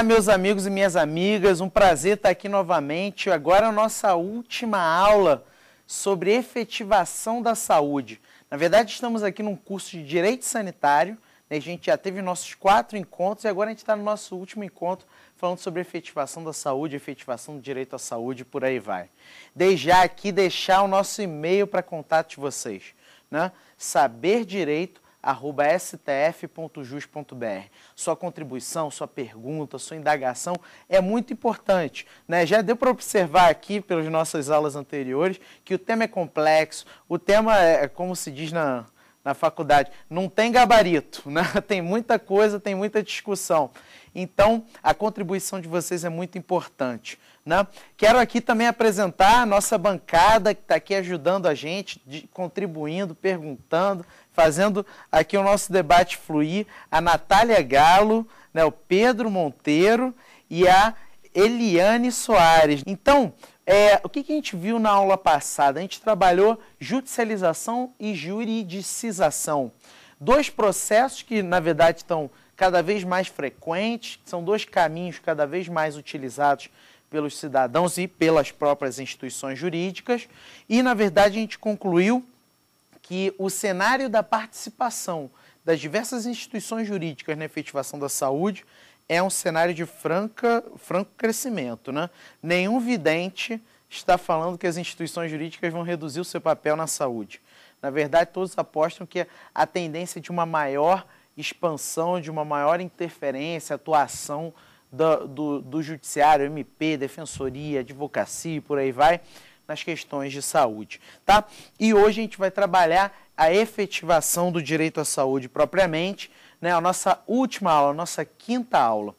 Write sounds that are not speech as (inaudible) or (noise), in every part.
Olá, meus amigos e minhas amigas, um prazer estar aqui novamente. Agora é a nossa última aula sobre efetivação da saúde. Na verdade, estamos aqui num curso de Direito Sanitário, né? a gente já teve nossos quatro encontros e agora a gente está no nosso último encontro falando sobre efetivação da saúde, efetivação do direito à saúde, por aí vai. Desde já aqui deixar o nosso e-mail para contato de vocês, né? saberdireito.com.br arroba stf.jus.br. Sua contribuição, sua pergunta, sua indagação é muito importante. Né? Já deu para observar aqui pelas nossas aulas anteriores que o tema é complexo, o tema é, é como se diz na, na faculdade, não tem gabarito, né? (laughs) tem muita coisa, tem muita discussão. Então, a contribuição de vocês é muito importante. Né? Quero aqui também apresentar a nossa bancada que está aqui ajudando a gente, de, contribuindo, perguntando, fazendo aqui o nosso debate fluir. A Natália Galo, né, o Pedro Monteiro e a Eliane Soares. Então, é, o que, que, a gente viu na aula passada? A gente trabalhou judicialização e juridicização. Dois processos que, na verdade, estão cada vez mais frequentes, são dois caminhos cada vez mais utilizados pelos cidadãos e pelas próprias instituições jurídicas. E, na verdade, a gente concluiu que o cenário da participação das diversas instituições jurídicas na efetivação da saúde é um cenário de franca, franco crescimento. Né? Nenhum vidente está falando que as instituições jurídicas vão reduzir o seu papel na saúde. Na verdade, todos apostam que a tendência de uma maior expansão, de uma maior interferência, atuação do, do, do judiciário, MP, defensoria, advocacia e por aí vai, nas questões de saúde, tá? E hoje a gente vai trabalhar a efetivação do direito à saúde propriamente, né? A nossa última aula, a nossa quinta aula.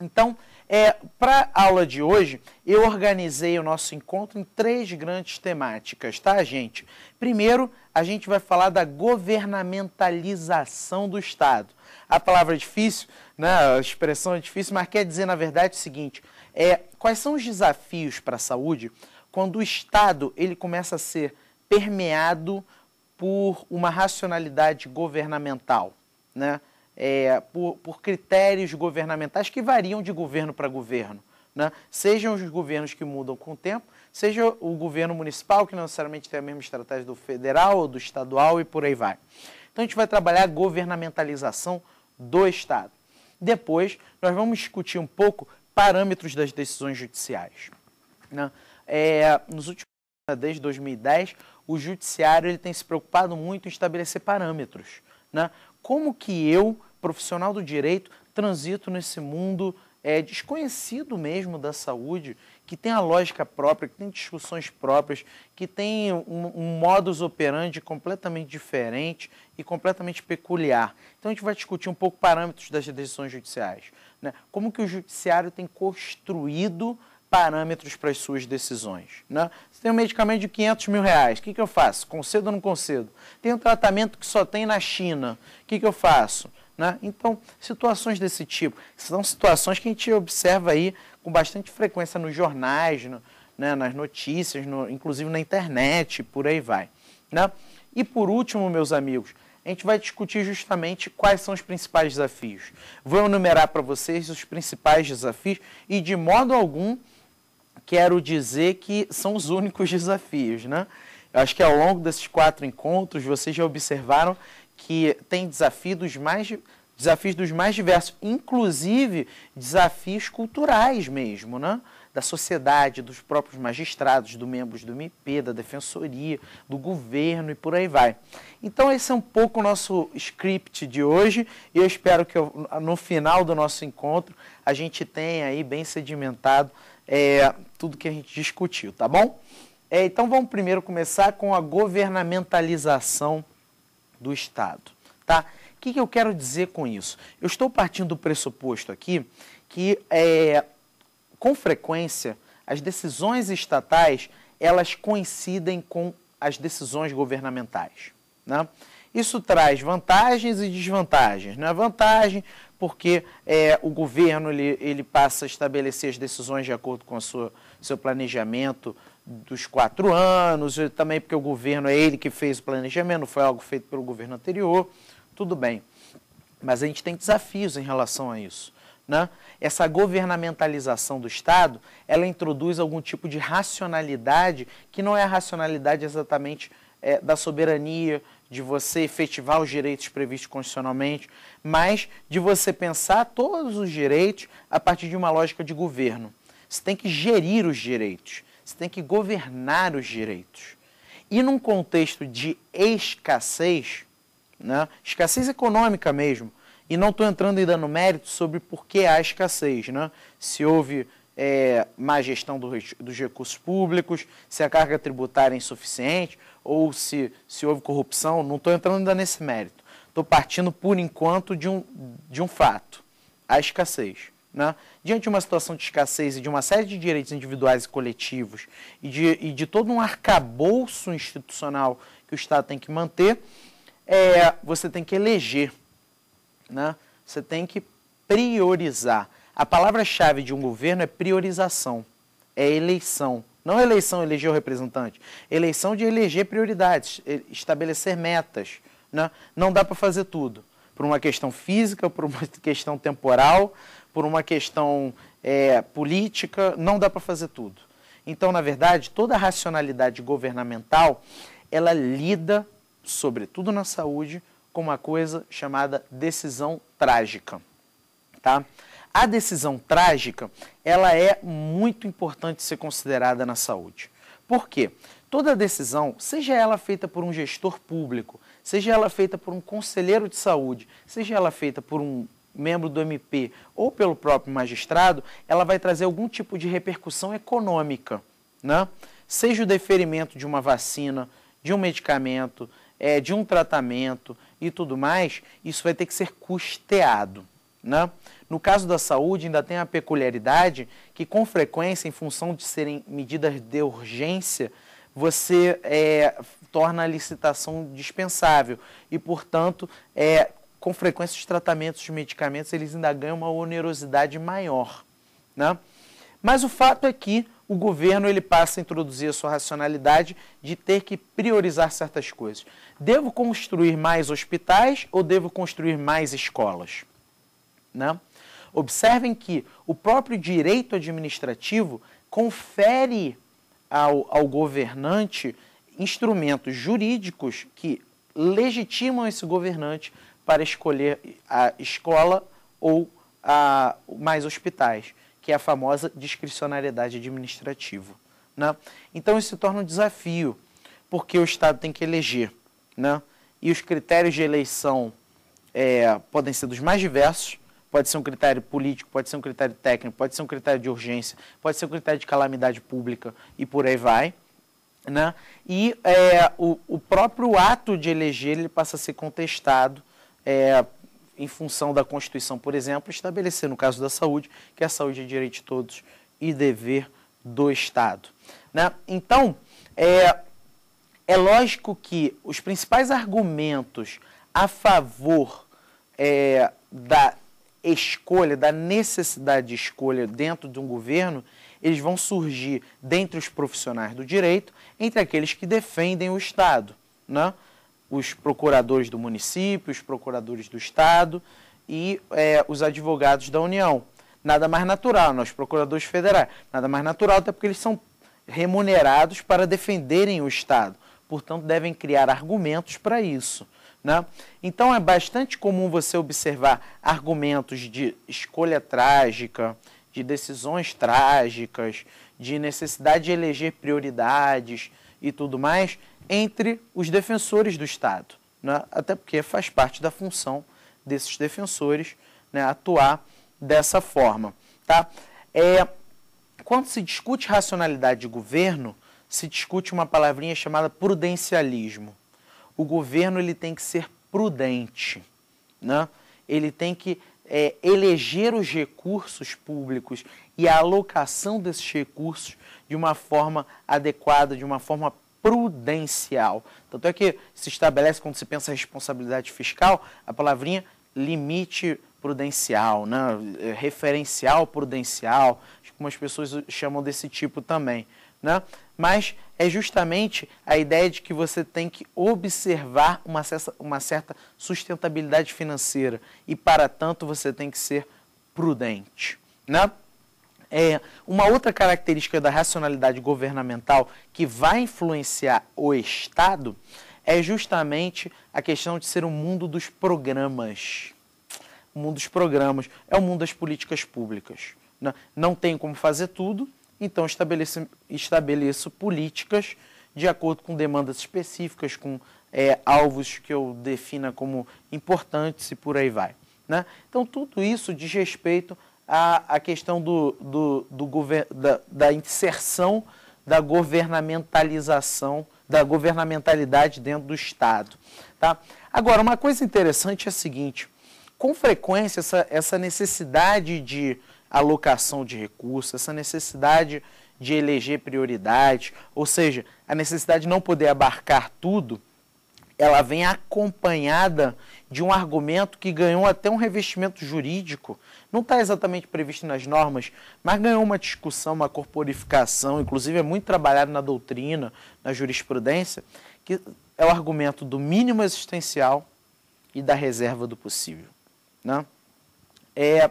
Então, é, para a aula de hoje, eu organizei o nosso encontro em três grandes temáticas, tá, gente? Primeiro, a gente vai falar da governamentalização do Estado. A palavra é difícil, né, a expressão é difícil, mas quer dizer, na verdade, o seguinte, é, quais são os desafios para a saúde quando o Estado ele começa a ser permeado por uma racionalidade governamental, né? É, por, por, critérios governamentais que variam de governo para governo. Né? Sejam os governos que mudam com o tempo, seja o governo municipal, que não necessariamente tem a mesma estratégia do federal, ou do estadual e por aí vai. Então a gente vai trabalhar a governamentalização do Estado. Depois, nós vamos discutir um pouco parâmetros das decisões judiciais. Né? É, nos últimos anos, desde 2010, o judiciário ele tem se preocupado muito em estabelecer parâmetros. Né? Como que eu, profissional do direito, transito nesse mundo é, desconhecido mesmo da saúde que tem a lógica própria, que tem discussões próprias, que tem um, um modus operandi completamente diferente e completamente peculiar. Então a gente vai discutir um pouco parâmetros das decisões judiciais, né? Como que o judiciário tem construído parâmetros para as suas decisões. Né? Você tem um medicamento de 500 mil reais, o que, que eu faço? Concedo ou não concedo? Tem um tratamento que só tem na China, o que, que eu faço? Né? Então, situações desse tipo são situações que a gente observa aí com bastante frequência nos jornais, no, né, nas notícias, no, inclusive na internet, por aí vai. Né? E por último, meus amigos, a gente vai discutir justamente quais são os principais desafios. Vou enumerar para vocês os principais desafios e, de modo algum, quero dizer que são os únicos (laughs) desafios. Né? Eu acho que ao longo desses quatro encontros vocês já observaram que tem desafio dos mais, desafios dos mais diversos, inclusive desafios culturais mesmo, né? da sociedade, dos próprios magistrados, dos membros do MIP, da defensoria, do governo e por aí vai. Então esse é um pouco o nosso script de hoje e eu espero que eu, no final do nosso encontro a gente tenha aí bem sedimentado é, tudo que a gente discutiu, tá bom? É, então vamos primeiro começar com a governamentalização do Estado. Tá? O que, que eu quero dizer com isso? Eu estou partindo do pressuposto aqui que, é, com frequência, as decisões estatais elas coincidem com as decisões governamentais. Né? Isso traz vantagens e desvantagens. Né? Vantagem, porque é, o governo ele, ele, passa a estabelecer as decisões de acordo com o seu, seu planejamento dos quatro anos, também porque o governo é ele que fez o planejamento, não foi algo feito pelo governo anterior, tudo bem. Mas a gente tem desafios em relação a isso. Né? Essa governamentalização do Estado, ela introduz algum tipo de racionalidade que não é a racionalidade exatamente é, da soberania, de você efetivar os direitos previstos constitucionalmente, mas de você pensar todos os direitos a partir de uma lógica de governo. Você tem que gerir os direitos, você tem que governar os direitos. E num contexto de escassez, né, escassez econômica mesmo, e não estou entrando ainda no mérito sobre por que há escassez, né? se houve é, má gestão dos recursos públicos, se a carga tributária é insuficiente, ou se, se houve corrupção, não estou entrando ainda nesse mérito. Estou partindo, por enquanto, de um, de um fato, a escassez. Né? Diante de uma situação de escassez e de uma série de direitos individuais e coletivos e de, e de todo um arcabouço institucional que o Estado tem que manter, é, você tem que eleger, né? você tem que priorizar. A palavra-chave de um governo é priorização, é eleição. Não eleição eleger o representante, eleição de eleger prioridades, estabelecer metas. Né? Não dá para fazer tudo. Por uma questão física, por uma (laughs) questão temporal, por uma questão é, política, não dá para fazer tudo. Então, na verdade, toda a racionalidade governamental, ela lida, sobretudo na saúde, com uma coisa chamada decisão trágica. Tá? A decisão trágica, ela é muito importante ser considerada na saúde. Por quê? Toda decisão, seja ela feita por um gestor público, seja ela feita por um conselheiro de saúde, seja ela feita por um membro do MP ou pelo próprio magistrado, ela vai trazer algum tipo de repercussão econômica, né? Seja o deferimento de uma vacina, de um medicamento, é, de um tratamento e tudo mais, isso vai ter que ser custeado. Né? No caso da saúde, ainda tem a peculiaridade que, com frequência, em função de serem medidas de urgência, você é, torna a licitação dispensável e, portanto, é, com frequência os tratamentos, os medicamentos, eles ainda ganham uma onerosidade maior. Né? Mas o fato é que o governo ele passa a introduzir a sua racionalidade de ter que priorizar certas coisas. Devo construir mais hospitais ou devo construir mais escolas? Né? Observem que o próprio direito administrativo confere ao, ao governante instrumentos jurídicos que legitimam esse governante para escolher a escola ou a, mais hospitais, que é a famosa discricionariedade administrativa. Né? Então isso se torna um desafio, porque o Estado tem que eleger. Né? E os critérios de eleição é, podem ser dos mais diversos, Pode ser um critério político, pode ser um critério técnico, pode ser um critério de urgência, pode ser um critério de calamidade pública e por aí vai. Né? E é, o, o, próprio ato de eleger ele passa a ser contestado é, em função da Constituição, por exemplo, estabelecer, no caso da saúde, que a saúde é direito de todos e dever do Estado. Né? Então, é, é lógico que os principais argumentos a favor é, da escolha, da necessidade de escolha dentro de um governo, eles vão surgir dentre os profissionais do direito, entre aqueles que defendem o Estado, né? os procuradores do município, os procuradores do Estado e é, os advogados da União. Nada mais natural, nós né? procuradores federais, nada mais natural, até porque eles são remunerados para defenderem o Estado, portanto devem criar argumentos para isso. Né? Então é bastante comum você observar argumentos de escolha trágica, de decisões trágicas, de necessidade de eleger prioridades e tudo mais entre os defensores do Estado, né? até porque faz parte da função desses defensores né, atuar dessa forma. Tá? É, quando se discute racionalidade de governo, se discute uma palavrinha chamada prudencialismo o governo ele tem que ser prudente, né? ele tem que é, eleger os recursos públicos e a alocação desses recursos de uma forma adequada, de uma forma prudencial. Tanto é que se estabelece, quando se pensa responsabilidade fiscal, a palavrinha limite prudencial, né? É, referencial prudencial, as pessoas chamam desse tipo também né? mas é justamente a ideia de que você tem que observar uma, uma certa sustentabilidade financeira e, para tanto, você tem que ser prudente. Né? É, uma outra característica da racionalidade governamental que vai influenciar o Estado é justamente a questão de ser o um mundo dos programas. O mundo dos programas é o mundo das políticas públicas. Né? Não tem como fazer tudo, então, estabeleço, estabeleço políticas de acordo com demandas específicas, com é, alvos que eu defina como importantes e por aí vai. Né? Então, tudo isso diz respeito à, à questão do, do, do da, da inserção da governamentalização, da governamentalidade dentro do Estado. Tá? Agora, uma coisa interessante é a seguinte: com frequência, essa, essa necessidade de alocação de recursos, essa necessidade de eleger prioridades, ou seja, a necessidade de não poder abarcar tudo, ela vem acompanhada de um argumento que ganhou até um revestimento jurídico. Não está exatamente previsto nas normas, mas ganhou uma discussão, uma corporificação, inclusive é muito trabalhado na doutrina, na jurisprudência, que é o argumento do mínimo existencial e da reserva do possível. Né? É,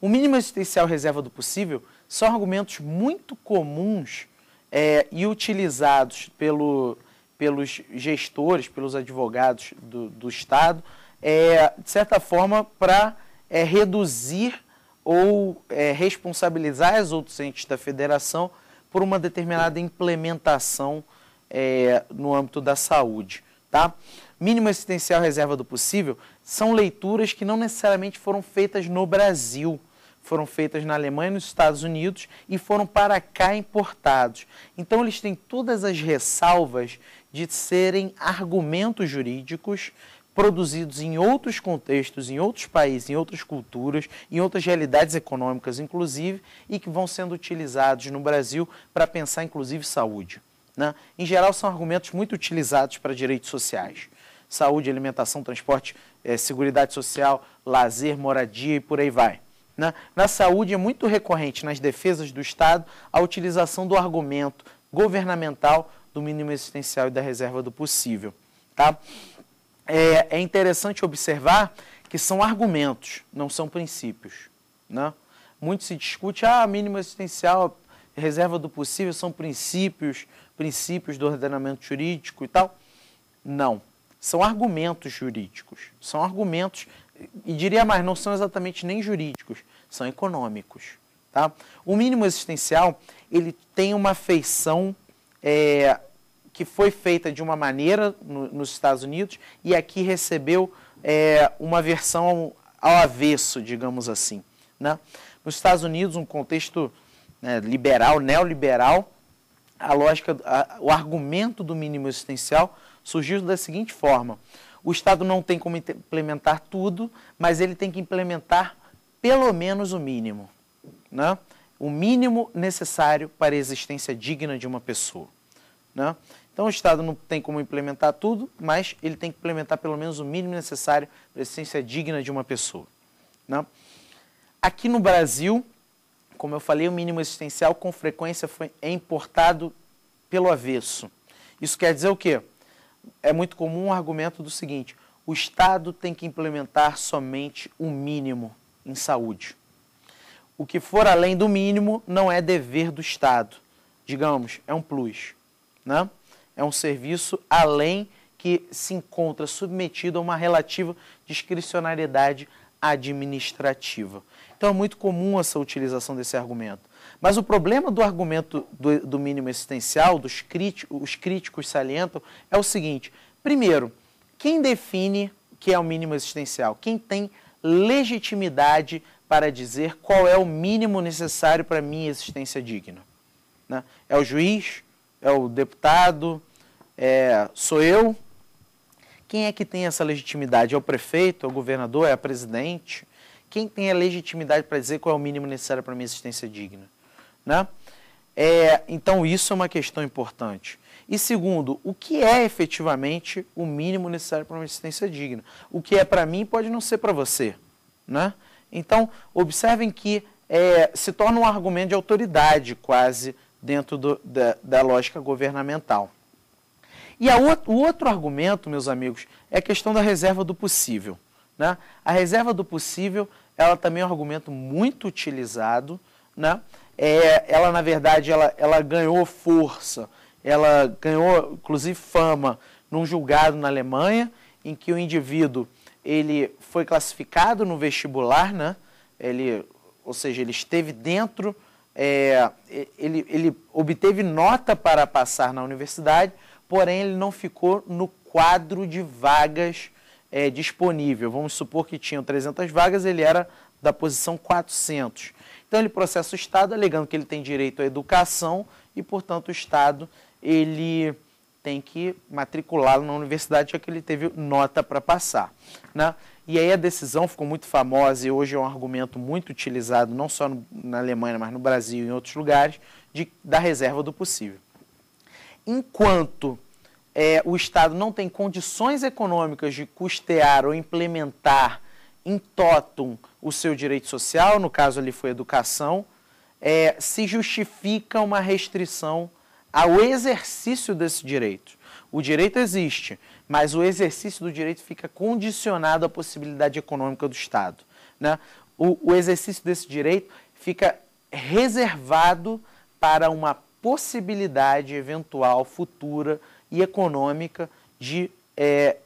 o mínimo existencial reserva do possível são argumentos muito comuns é, e utilizados pelo, pelos gestores, pelos advogados do, do Estado, é, de certa forma, para é, reduzir ou é, responsabilizar as outras entes da federação por uma determinada implementação é, no âmbito da saúde. Tá? Mínimo existencial reserva do possível são leituras que não necessariamente foram feitas no Brasil, foram feitas na Alemanha, nos Estados Unidos e foram para cá importados. Então eles têm todas as ressalvas de serem argumentos jurídicos produzidos em outros contextos, em outros países, em outras culturas, em outras realidades econômicas, inclusive, e que vão sendo utilizados no Brasil para pensar, inclusive, saúde. Né? Em geral, são argumentos muito utilizados para direitos sociais saúde, alimentação, transporte, é, seguridade social, lazer, moradia e por aí vai. Na, né? na saúde é muito recorrente nas defesas do Estado a utilização do argumento governamental do mínimo existencial e da reserva do possível. Tá? É, é interessante observar que são argumentos, não são princípios. Né? Muito se discute, ah, mínimo existencial, reserva do possível são princípios, princípios do ordenamento jurídico e tal. Não são argumentos jurídicos, são argumentos, e diria mais, não são exatamente nem jurídicos, são econômicos. Tá? O mínimo existencial ele tem uma feição é, que foi feita de uma maneira no, nos Estados Unidos e aqui recebeu é, uma versão ao avesso, digamos assim. Né? Nos Estados Unidos, um contexto né, liberal, neoliberal, a lógica, a, o argumento do mínimo existencial surgiu da seguinte forma: o Estado não tem como implementar tudo, mas ele tem que implementar pelo menos o mínimo, né? o mínimo necessário para a existência digna de uma pessoa. Né? Então, o Estado não tem como implementar tudo, mas ele tem que implementar pelo menos o mínimo necessário para a existência digna de uma pessoa. Né? Aqui no Brasil, como eu falei, o mínimo existencial com frequência foi importado pelo avesso. Isso quer dizer o quê? é muito comum o argumento do seguinte: o Estado tem que implementar somente o um mínimo em saúde. O que for além do mínimo não é dever do Estado. Digamos, é um plus. Né? É um serviço além que se encontra submetido a uma relativa discricionariedade administrativa. Então é muito comum essa utilização desse argumento. Mas o problema do argumento do, do mínimo existencial, dos críticos, os críticos salientam, é o seguinte: primeiro, quem define o que é o mínimo existencial? Quem tem legitimidade para dizer qual é o mínimo necessário para a minha existência digna? Né? É o juiz? É o deputado? É, sou eu? Quem é que tem essa legitimidade? É o prefeito? É o governador? É a presidente? Quem tem a legitimidade para dizer qual é o mínimo necessário para a minha existência digna? Né? É, então, isso é uma questão importante. E segundo, o que é efetivamente o mínimo necessário para uma existência digna? O que é para mim pode não ser para você. Né? Então, observem que é, se torna um argumento de autoridade quase dentro do, da, da, lógica governamental. E o, o outro argumento, meus amigos, é a questão da reserva do possível. Né? A reserva do possível ela também é um argumento muito utilizado, né? é, ela na verdade ela, ela ganhou força, ela ganhou inclusive fama num julgado na Alemanha em que o indivíduo ele foi classificado no vestibular, né? Ele, ou seja, ele esteve dentro, é, ele, ele obteve nota para passar na universidade, porém ele não ficou no quadro de vagas é, disponível. Vamos supor que tinham 300 vagas, ele era da posição 400. Então ele processa o Estado alegando que ele tem direito à educação e, portanto, o Estado ele tem que matriculá-lo na universidade, já que ele teve nota para passar. Né? E aí a decisão ficou muito famosa e hoje é um argumento muito utilizado, não só no, na Alemanha, mas no Brasil e em outros lugares, de, da reserva do possível. Enquanto é, o Estado não tem condições econômicas de custear ou implementar em totum o seu direito social, no caso ali foi educação, é, se justifica uma restrição ao exercício desse direito. O direito existe, mas o exercício do direito fica condicionado à possibilidade econômica do Estado. Né? o, o exercício desse direito fica reservado para uma possibilidade eventual, futura e econômica de, é,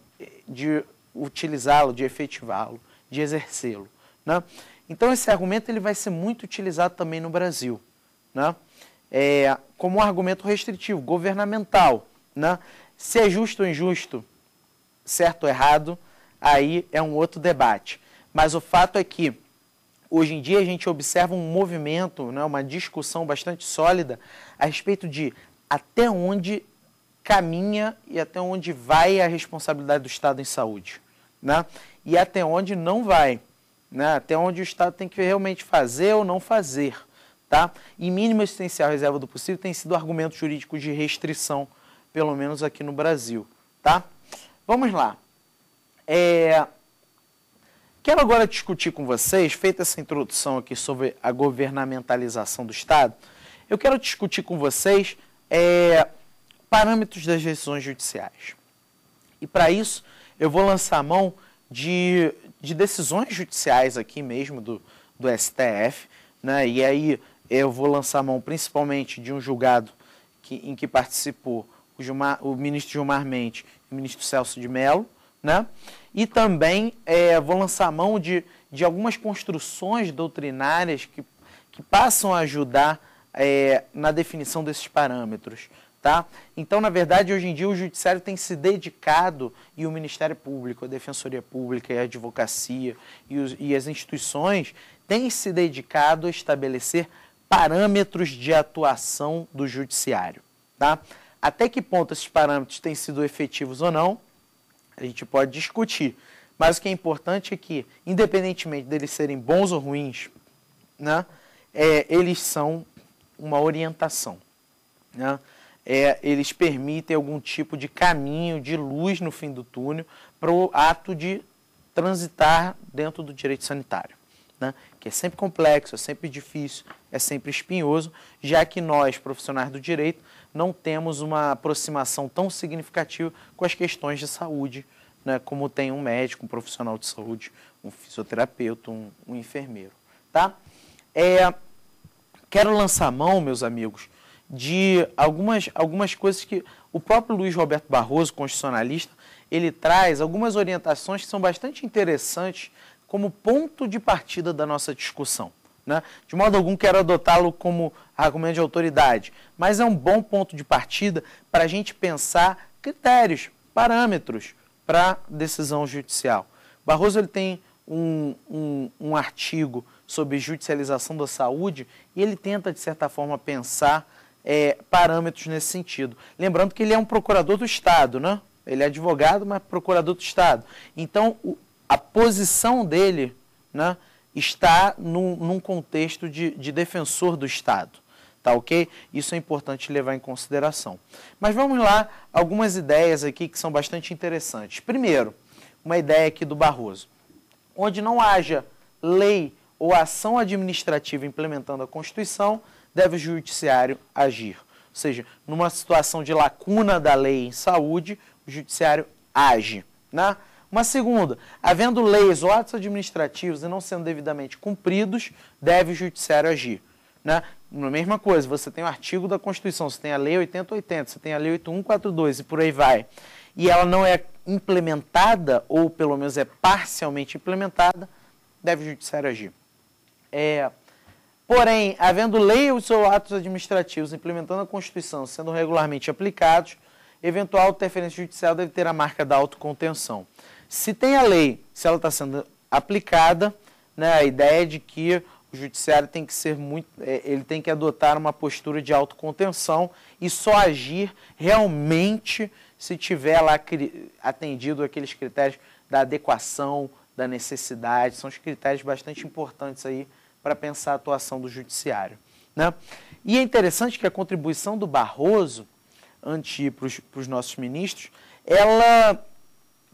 de utilizá-lo, de efetivá-lo, de exercê-lo. Né? Então esse argumento ele vai ser muito utilizado também no Brasil, né? É, como um argumento restritivo, governamental. Né? Se é justo ou injusto, certo ou errado, aí é um outro debate. Mas o fato é que hoje em dia a gente observa um movimento, né, uma discussão bastante sólida a respeito de até onde caminha e até onde vai a responsabilidade do Estado em saúde, né? E até onde não vai né? até onde o Estado tem que realmente fazer ou não fazer. Tá? E mínimo existencial reserva do possível tem sido argumento jurídico de restrição, pelo menos aqui no Brasil. Tá? Vamos lá. É... Quero agora discutir com vocês, feita essa introdução aqui sobre a governamentalização do Estado, eu quero discutir com vocês é, parâmetros das decisões judiciais. E para isso, eu vou lançar a mão de de decisões judiciais aqui mesmo do, do STF, né? E aí eu vou lançar a mão principalmente de um julgado que, em que participou o, Gilmar, o ministro Gilmar Mendes e o ministro Celso de Mello, né? E também é, vou lançar a mão de, de algumas construções doutrinárias que, que passam a ajudar é, na definição desses parâmetros. Tá? Então, na verdade, hoje em dia o judiciário tem se dedicado e o Ministério Público, a Defensoria Pública e a Advocacia e, os, e as instituições têm se dedicado a estabelecer parâmetros de atuação do judiciário. Tá? Até que ponto esses parâmetros têm sido efetivos ou não, a gente pode discutir. Mas o que é importante é que, independentemente deles serem bons ou ruins, né, é, eles são uma orientação. Né? é, eles permitem algum tipo de caminho, de luz no fim do túnel para o ato de transitar dentro do direito sanitário, né? que é sempre complexo, é sempre difícil, é sempre espinhoso, já que nós, profissionais do direito, não temos uma aproximação tão significativa com as questões de saúde, né? como tem um médico, um profissional de saúde, um fisioterapeuta, um, um enfermeiro. Tá? É, quero lançar mão, meus amigos, de algumas, algumas coisas que o próprio Luiz Roberto Barroso, constitucionalista, ele traz algumas orientações que são bastante interessantes como ponto de partida da nossa discussão. Né? De modo algum quero adotá-lo como argumento de autoridade, mas é um bom ponto de partida para a gente pensar critérios, parâmetros para decisão judicial. Barroso ele tem um, um, um artigo sobre judicialização da saúde e ele tenta, de certa forma, pensar é, parâmetros nesse sentido. Lembrando que ele é um procurador do Estado, né? Ele é advogado, mas procurador do Estado. Então, o, a posição dele né, está num, num contexto de, de defensor do Estado. Tá ok? Isso é importante levar em consideração. Mas vamos lá, algumas ideias aqui que são bastante interessantes. Primeiro, uma ideia aqui do Barroso. Onde não haja lei ou ação administrativa implementando a Constituição, deve o judiciário agir. Ou seja, numa situação de lacuna da lei em saúde, o judiciário age. Né? Uma segunda, havendo leis ou atos administrativos e não sendo devidamente cumpridos, deve o judiciário agir. Né? A mesma coisa, você tem o artigo da Constituição, você tem a Lei 8080, você tem a Lei 8142 e por aí vai. E ela não é implementada, ou pelo menos é parcialmente implementada, deve o judiciário agir. É, Porém, havendo lei ou seus atos administrativos implementando a Constituição sendo regularmente aplicados, eventual interferência judicial deve ter a marca da autocontenção. Se tem a lei, se ela está sendo aplicada, né, a ideia é de que o judiciário tem que ser muito, é, ele tem que adotar uma postura de autocontenção e só agir realmente se tiver lá atendido aqueles critérios da adequação, da necessidade, são os critérios bastante importantes aí para pensar a atuação do judiciário. Né? E é interessante que a contribuição do Barroso anti para os nossos ministros, ela,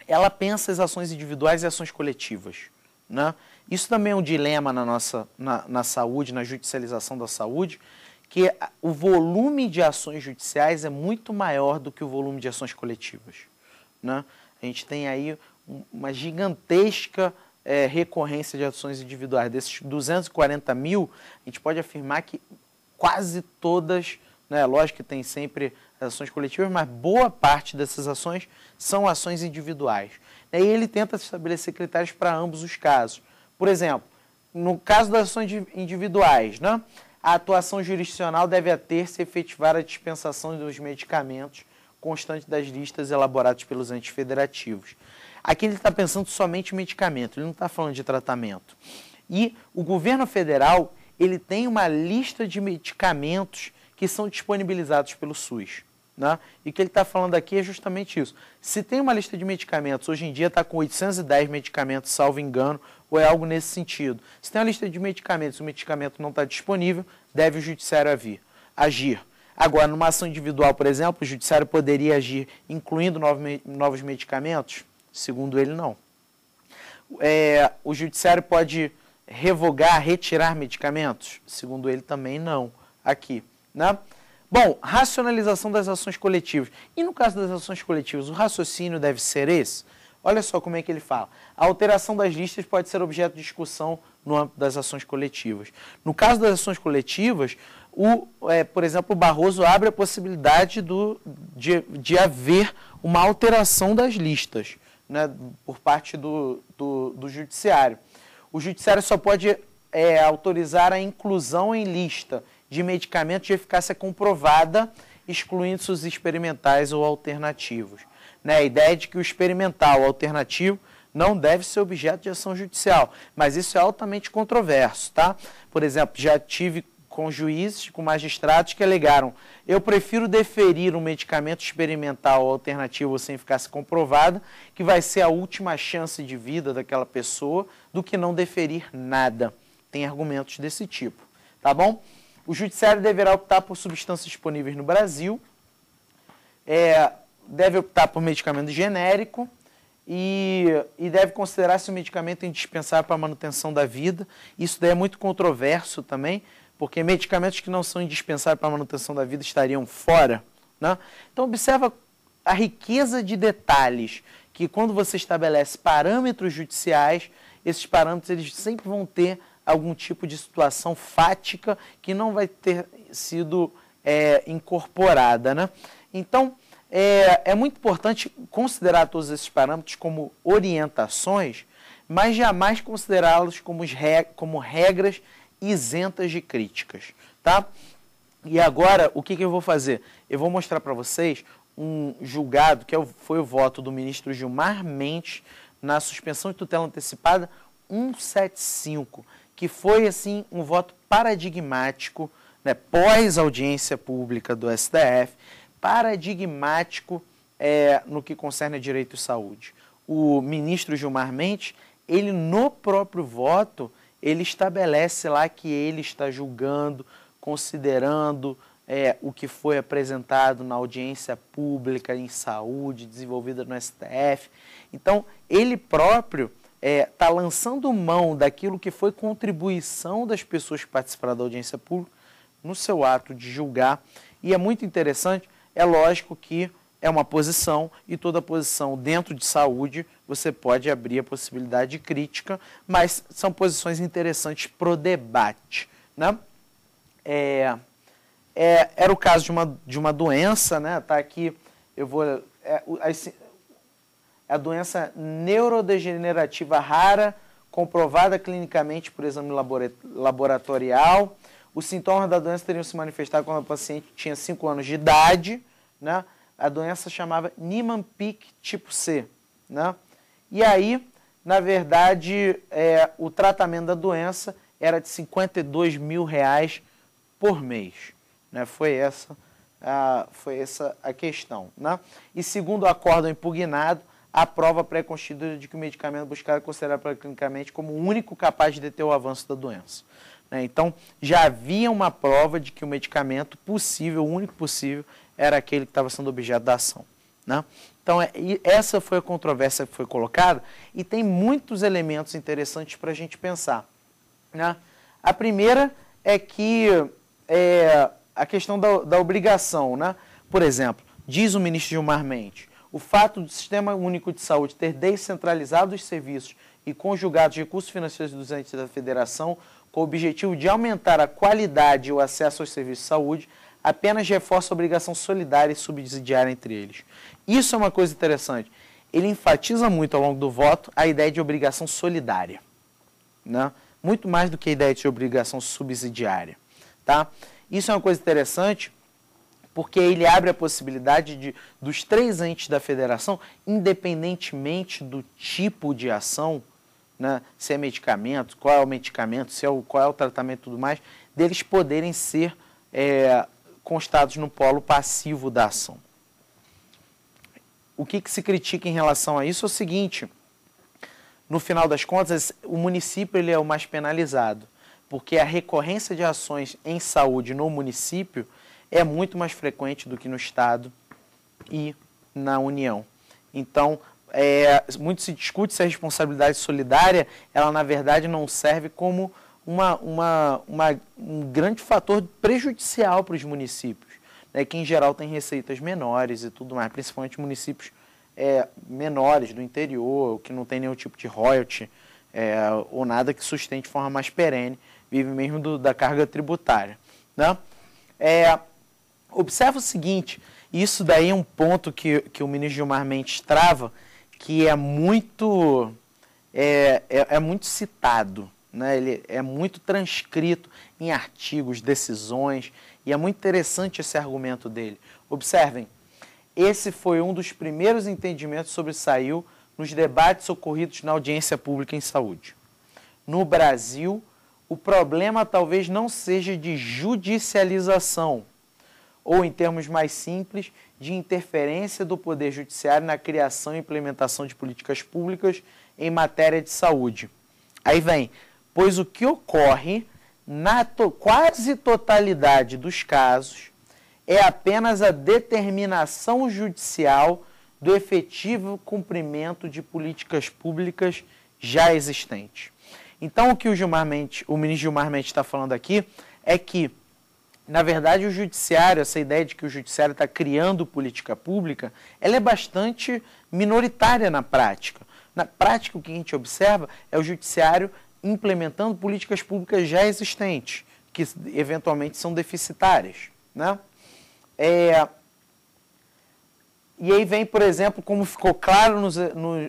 ela pensa as ações individuais e ações coletivas. Né? Isso também é um dilema na nossa na, na saúde, na judicialização da saúde, que o volume de ações judiciais é muito maior do que o volume de ações coletivas. Né? A gente tem aí uma gigantesca é, recorrência de ações individuais, desses 240 mil, a gente pode afirmar que quase todas, né, lógico que tem sempre ações coletivas, mas boa parte dessas ações são ações individuais. E ele tenta estabelecer critérios para ambos os casos. Por exemplo, no caso das ações individuais, né, a atuação jurisdicional deve ater-se efetivar a dispensação dos medicamentos constante das listas elaboradas pelos antifederativos. federativos. Aqui ele está pensando somente em medicamento, ele não está falando de tratamento. E o governo federal ele tem uma lista de medicamentos que são disponibilizados pelo SUS. Né? E o que ele está falando aqui é justamente isso. Se tem uma lista de medicamentos, hoje em dia está com 810 medicamentos, salvo engano, ou é algo nesse sentido. Se tem uma lista de medicamentos e o medicamento não está disponível, deve o judiciário avir, agir. Agora, numa ação individual, por exemplo, o judiciário poderia agir incluindo novos medicamentos? Segundo ele, não. É, o judiciário pode revogar, retirar medicamentos? Segundo ele, também não. Aqui, né? Bom, racionalização das ações coletivas. E no caso das ações coletivas, o raciocínio deve ser esse? Olha só como é que ele fala. A alteração das listas pode ser objeto de discussão no âmbito das ações coletivas. No caso das ações coletivas, o, é, por exemplo, o Barroso abre a possibilidade do, de, de haver uma alteração das listas né, por parte do, do, do, judiciário. O judiciário só pode é, autorizar a inclusão em lista de medicamentos de eficácia comprovada, excluindo os experimentais ou alternativos. Né, a ideia é de que o experimental ou alternativo não deve ser objeto de ação judicial, mas isso é altamente controverso, tá? Por exemplo, já tive com juízes, com magistrados que alegaram: eu prefiro deferir um medicamento experimental ou alternativo sem ficar se comprovada, que vai ser a última chance de vida daquela pessoa, do que não deferir nada. Tem argumentos desse tipo, tá bom? O judiciário deverá optar por substâncias disponíveis no Brasil, é, deve optar por medicamento genérico e, e deve considerar se o medicamento é indispensável para a manutenção da vida. Isso daí é muito controverso também, porque medicamentos que não são indispensáveis para a manutenção da vida estariam fora. Né? Então, observa a riqueza de detalhes que, quando você estabelece parâmetros judiciais, esses parâmetros eles sempre vão ter algum tipo de situação fática que não vai ter sido é, incorporada. Né? Então, é, é muito importante considerar todos esses parâmetros como orientações, mas jamais considerá-los como, regras isentas de críticas, tá? E agora, o que, que eu vou fazer? Eu vou mostrar para vocês um julgado que é foi o voto do ministro Gilmar Mendes na suspensão de tutela antecipada 175, que foi assim um voto paradigmático, né, pós audiência pública do STF, paradigmático é, no que concerne a direito à saúde. O ministro Gilmar Mendes, ele no próprio voto, ele estabelece lá que ele está julgando, considerando é, o que foi apresentado na audiência pública em saúde, desenvolvida no STF. Então, ele próprio está é, tá lançando mão daquilo que foi contribuição das pessoas que participaram da audiência pública no seu ato de julgar. E é muito interessante, é lógico que é uma posição e toda posição dentro de saúde você pode abrir a possibilidade de crítica, mas são posições interessantes para o debate. Né? É, é, era o caso de uma, de uma doença, né? Tá aqui, eu vou. É, a, a doença neurodegenerativa rara, comprovada clinicamente por exame laboratorial. Os sintomas da doença teriam se manifestado quando o paciente tinha 5 anos de idade, né? a doença chamava Niemann-Pick tipo C. Né? E aí, na verdade, é, o tratamento da doença era de 52 mil reais por mês. Né? Foi, essa, a, foi essa a questão. Né? E segundo o acordo impugnado, a prova pré-constituída de que o medicamento buscado é considerado clinicamente como o único capaz de deter o avanço da doença. Né? Então, já havia uma prova de que o medicamento possível, o único possível, era aquele que estava sendo objeto da ação. Né? Então, é, essa foi a controvérsia que foi colocada e tem muitos elementos interessantes para a gente pensar. Né? A primeira é que é, a questão da, da obrigação. Né? Por exemplo, diz o ministro Gilmar Mendes, o fato do Sistema Único de Saúde ter descentralizado os serviços e conjugado os recursos financeiros dos entes da federação com o objetivo de aumentar a qualidade e o acesso aos serviços de saúde apenas reforça a obrigação solidária e subsidiária entre eles. Isso é uma coisa interessante. Ele enfatiza muito ao longo do voto a ideia de obrigação solidária, né? muito mais do que a ideia de obrigação subsidiária. Tá? Isso é uma coisa interessante porque ele abre a possibilidade de, dos três entes da federação, independentemente do tipo de ação, né, se é medicamento, qual é o medicamento, se é o, qual é o tratamento e tudo mais, deles poderem ser é, constados no polo passivo da ação. O que, que se critica em relação a isso é o seguinte: no final das contas, o município ele é o mais penalizado, porque a recorrência de ações em saúde no município é muito mais frequente do que no Estado e na União. Então, é, muito se discute se a responsabilidade solidária, ela na verdade não serve como uma, uma, uma, um grande fator prejudicial para os municípios, né, que em geral têm receitas menores e tudo mais, principalmente municípios é, menores do interior, que não tem nenhum tipo de royalty é, ou nada que sustente de forma mais perene, vive mesmo do, da carga tributária. Né? É, observa o seguinte, isso daí é um ponto que, que o ministro Gilmar Mendes trava, que é muito, é, é, é muito citado né, ele é muito transcrito em artigos, decisões, e é muito interessante esse argumento dele. Observem, esse foi um dos primeiros entendimentos sobre saiu nos debates ocorridos na audiência pública em saúde. No Brasil, o problema talvez não seja de judicialização, ou em termos mais simples, de interferência do Poder Judiciário na criação e implementação de políticas públicas em matéria de saúde. Aí vem, pois o que ocorre na to quase totalidade dos casos é apenas a determinação judicial do efetivo cumprimento de políticas públicas já existentes. Então, o que o, Gilmar mente, o ministro Gilmar Mendes está falando aqui é que, na verdade, o judiciário, essa ideia de que o judiciário está criando política pública, ela é bastante minoritária na prática. Na prática, o que a gente observa é o judiciário implementando políticas públicas já existentes, que eventualmente são deficitárias. Né? É... E aí vem, por exemplo, como ficou claro nos,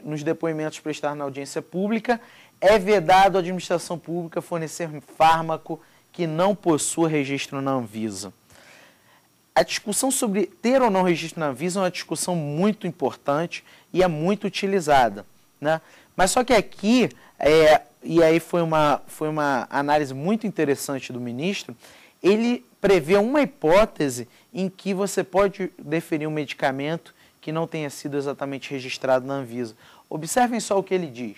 nos depoimentos prestados na audiência pública, é vedado à administração pública fornecer fármaco que não possua registro na Anvisa. A discussão sobre ter ou não registro na Anvisa é uma discussão muito importante e é muito utilizada. Né? Mas só que aqui, é, e aí foi uma, foi uma análise muito interessante do ministro, ele prevê uma hipótese em que você pode deferir um medicamento que não tenha sido exatamente registrado na Anvisa. Observem só o que ele diz.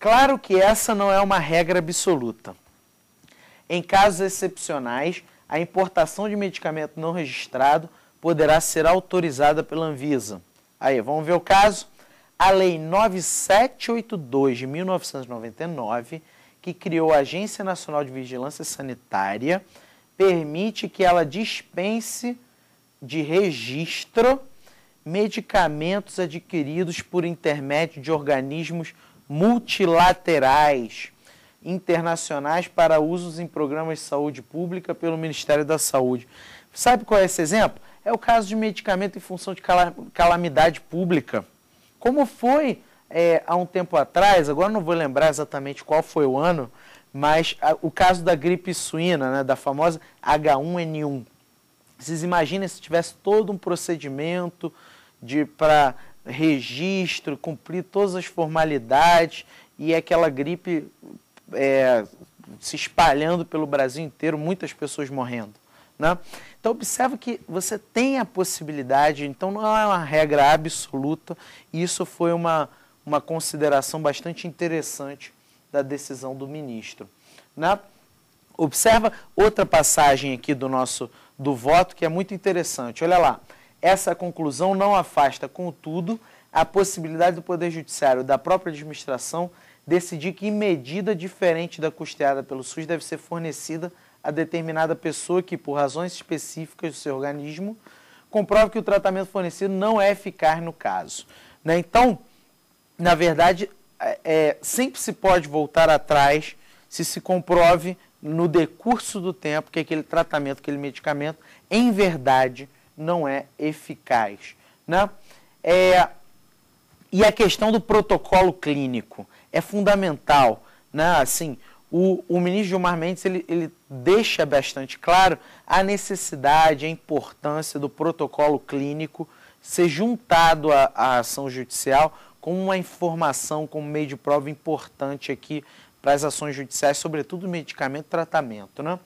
Claro que essa não é uma regra absoluta. Em casos excepcionais, a importação de medicamento não registrado poderá ser autorizada pela Anvisa. Aí, vamos ver o caso? a Lei 9782 de 1999, que criou a Agência Nacional de Vigilância Sanitária, permite que ela dispense de registro medicamentos adquiridos por intermédio de organismos multilaterais internacionais para usos em programas de saúde pública pelo Ministério da Saúde. Sabe qual é esse exemplo? É o caso de medicamento em função de calamidade pública como foi é, há um tempo atrás, agora não vou lembrar exatamente qual foi o ano, mas a, o caso da gripe suína, né, da famosa H1N1. Vocês imaginem se tivesse todo um procedimento de para registro, cumprir todas as formalidades e aquela gripe é, se espalhando pelo Brasil inteiro, muitas pessoas morrendo. Né? Então, observa que você tem a possibilidade, então não é uma regra absoluta, isso foi uma, uma consideração bastante interessante da decisão do ministro. Né? Observa outra passagem aqui do nosso do voto que é muito interessante. Olha lá. Essa conclusão não afasta, contudo, a possibilidade do Poder Judiciário, da própria administração, decidir que medida diferente da custeada pelo SUS deve ser fornecida a determinada pessoa que, por razões específicas do seu organismo, comprove que o tratamento fornecido não é eficaz no caso. Né? Então, na verdade, é, é, sempre se pode voltar atrás se se comprove no decurso do tempo que aquele tratamento, aquele medicamento, em verdade, não é eficaz. Né? É, e a questão do protocolo clínico é fundamental. Né? Assim, o, o ministro Gilmar Mendes ele, ele deixa bastante claro a necessidade, a importância do protocolo clínico ser juntado à, à ação judicial como uma informação, como meio de prova importante aqui para as ações judiciais, sobretudo medicamento e tratamento. Né?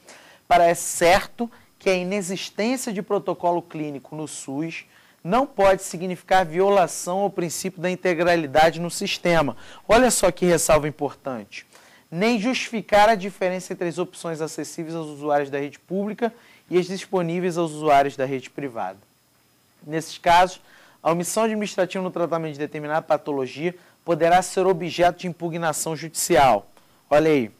Parece é certo que a inexistência de protocolo clínico no SUS não pode significar violação ao princípio da integralidade no sistema. Olha só que ressalva importante nem justificar a diferença entre as opções acessíveis aos usuários da rede pública e as disponíveis aos usuários da rede privada. Nesses casos, a omissão administrativa no tratamento de determinada patologia poderá ser objeto de impugnação judicial. Olha aí.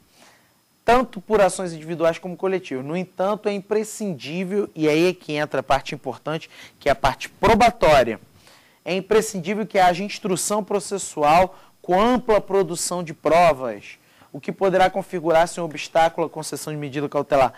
Tanto por ações individuais como coletivas. No entanto, é imprescindível, e aí é que entra a parte importante, que é a parte probatória. É imprescindível que haja instrução processual com ampla produção de provas, o que poderá configurar-se um obstáculo à concessão de medida cautelar.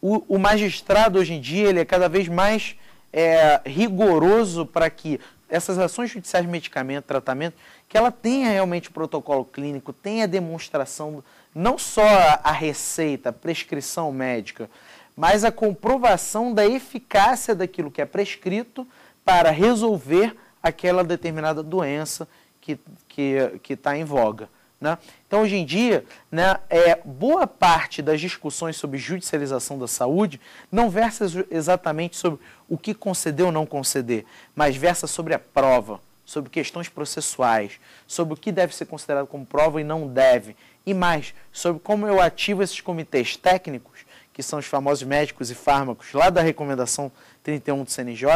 O, o, magistrado, hoje em dia, ele é cada vez mais é, rigoroso para que essas ações judiciais de medicamento, tratamento, que ela tenha realmente protocolo clínico, tenha demonstração, não só a receita, a prescrição médica, mas a comprovação da eficácia daquilo que é prescrito para resolver aquela determinada doença que está que, que tá em voga. Né? Então, hoje em dia, né, é, boa parte das discussões sobre judicialização da saúde não versa exatamente sobre o que conceder ou não conceder, mas versa sobre a prova, sobre questões processuais, sobre o que deve ser considerado como prova e não deve, e mais, sobre como eu ativo esses comitês técnicos, que são os famosos médicos e fármacos lá da recomendação 31 do CNJ,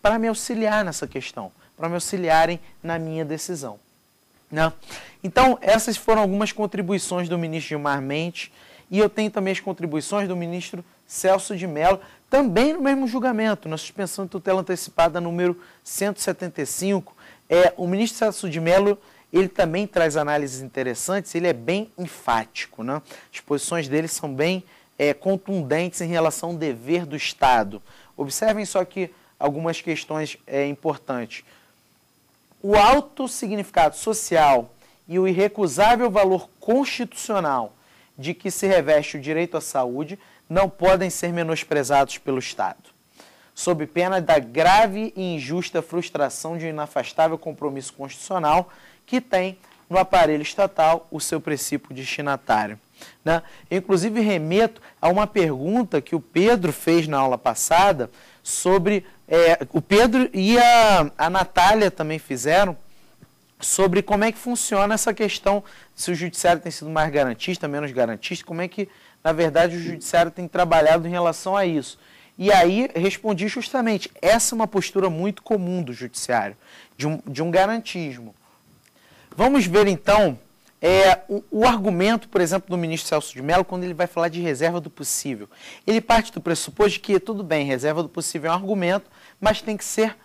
para me auxiliar nessa questão, para me auxiliarem na minha decisão. Né? Então, essas foram algumas contribuições do ministro Gilmar Mendes e eu tenho também as contribuições do ministro Celso de Mello, também no mesmo julgamento, na suspensão de tutela antecipada número 175. É, o ministro Celso de Mello ele também traz análises interessantes, ele é bem enfático. Né? As posições dele são bem é, contundentes em relação ao dever do Estado. Observem só que algumas questões é, importantes o alto significado social e o irrecusável valor constitucional de que se reveste o direito à saúde não podem ser menosprezados pelo Estado, sob pena da grave e injusta frustração de um inafastável compromisso constitucional que tem no aparelho estatal o seu princípio destinatário. Né? Eu, inclusive, remeto a uma pergunta que o Pedro fez na aula passada sobre. É, o Pedro e a, a Natália também fizeram sobre como é que funciona essa questão se o judiciário tem sido mais garantista, menos garantista, como é que, na verdade, o judiciário tem trabalhado em relação a isso. E aí respondi justamente, essa é uma postura muito comum do judiciário, de um, de um garantismo. Vamos ver então é, o, o, argumento, por exemplo, do ministro Celso de Mello, quando ele vai falar de reserva do possível, ele parte do pressuposto de que, tudo bem, reserva do possível é um argumento, mas tem que ser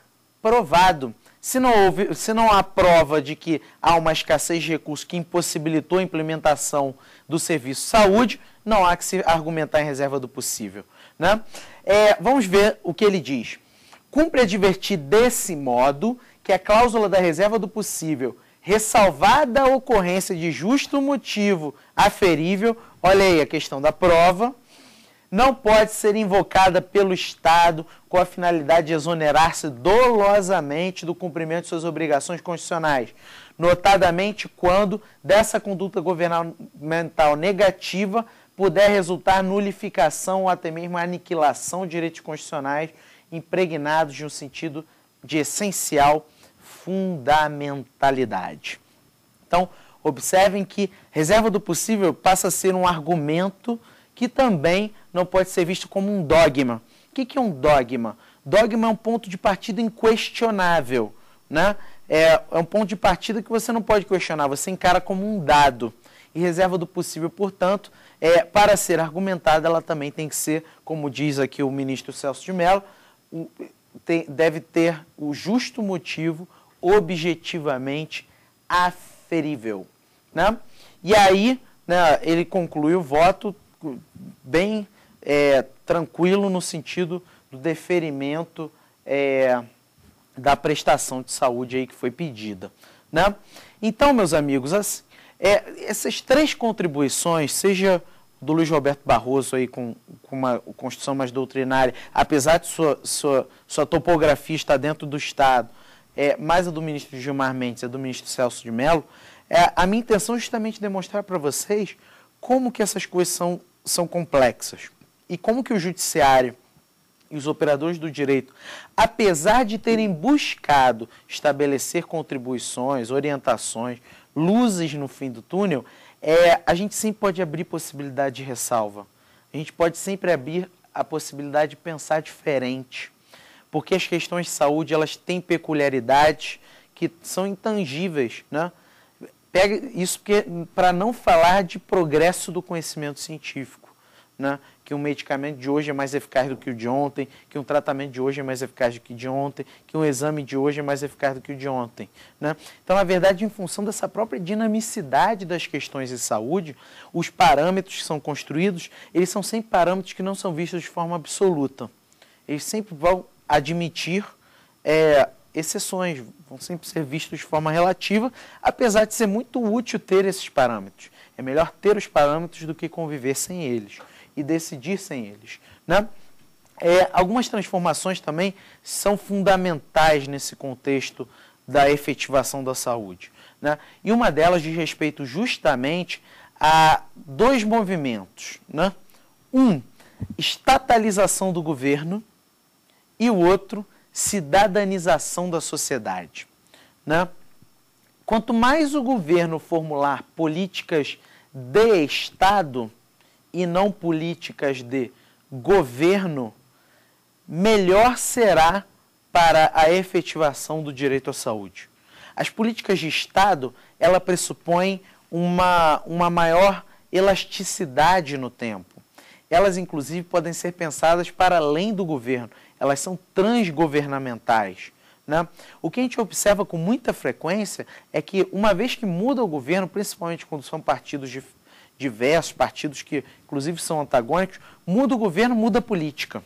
provado. Se não, houve, se não há prova de que há uma escassez de recursos que impossibilitou a implementação do serviço saúde, não há que se argumentar em reserva do possível. Né? É, vamos ver o que ele diz. Cumpre advertir desse modo que a cláusula da reserva do possível ressalvada a ocorrência de justo motivo aferível, olha aí a questão da prova, não pode ser invocada pelo Estado com a finalidade de exonerar-se dolosamente do cumprimento de suas obrigações constitucionais, notadamente quando dessa conduta governamental negativa puder resultar nulificação ou até mesmo aniquilação de direitos constitucionais impregnados de um sentido de essencial fundamentalidade. Então, observem que reserva do possível passa a ser um argumento que também não pode ser visto como um dogma. O que é um dogma? Dogma é um ponto de partida inquestionável. Né? É, é, um ponto de partida que você não pode questionar, você encara como um dado. E reserva do possível, portanto, é, para ser argumentada, ela também tem que ser, como diz aqui o ministro Celso de Mello, deve ter o justo motivo objetivamente aferível. Né? E aí né, ele conclui o voto bem é, tranquilo no sentido do deferimento é, da prestação de saúde aí que foi pedida. Né? Então, meus amigos, as, é, essas três contribuições, seja do Luiz Roberto Barroso aí com, com uma construção mais doutrinária, apesar de sua, sua, sua topografia estar dentro do Estado, é, mais a do ministro Gilmar Mendes e a do ministro Celso de Mello, é, a minha intenção é justamente demonstrar para vocês como que essas coisas são, são complexas e como que o judiciário e os operadores do direito, apesar de terem buscado estabelecer contribuições, orientações, luzes no fim do túnel, é, a gente sempre pode abrir possibilidade de ressalva. A gente pode sempre abrir a possibilidade de pensar diferente porque as questões de saúde elas têm peculiaridades que são intangíveis, né? Pega isso para não falar de progresso do conhecimento científico, né? Que um medicamento de hoje é mais eficaz do que o de ontem, que um tratamento de hoje é mais eficaz do que o de ontem, que um exame de hoje é mais eficaz do que o de ontem, né? Então, na verdade, em função dessa própria dinamicidade das questões de saúde, os parâmetros que são construídos, eles são sempre parâmetros que não são vistos de forma absoluta. Eles sempre vão admitir é, exceções, vão sempre ser vistos de forma relativa, apesar de ser muito útil ter esses parâmetros. É melhor ter os parâmetros do que conviver sem eles e decidir sem eles. Né? É, algumas transformações também são fundamentais nesse contexto da efetivação da saúde. Né? E uma delas diz respeito justamente a dois movimentos. Né? Um, estatalização do governo e o outro, cidadanização da sociedade. Né? Quanto mais o governo formular políticas de Estado e não políticas de governo, melhor será para a efetivação do direito à saúde. As políticas de Estado, ela pressupõem uma, uma maior elasticidade no tempo. Elas, inclusive, podem ser pensadas para além do governo elas são transgovernamentais. Né? O que a gente observa com muita frequência é que, uma vez que muda o governo, principalmente quando são partidos de, diversos, partidos que inclusive são antagônicos, muda o governo, muda a política.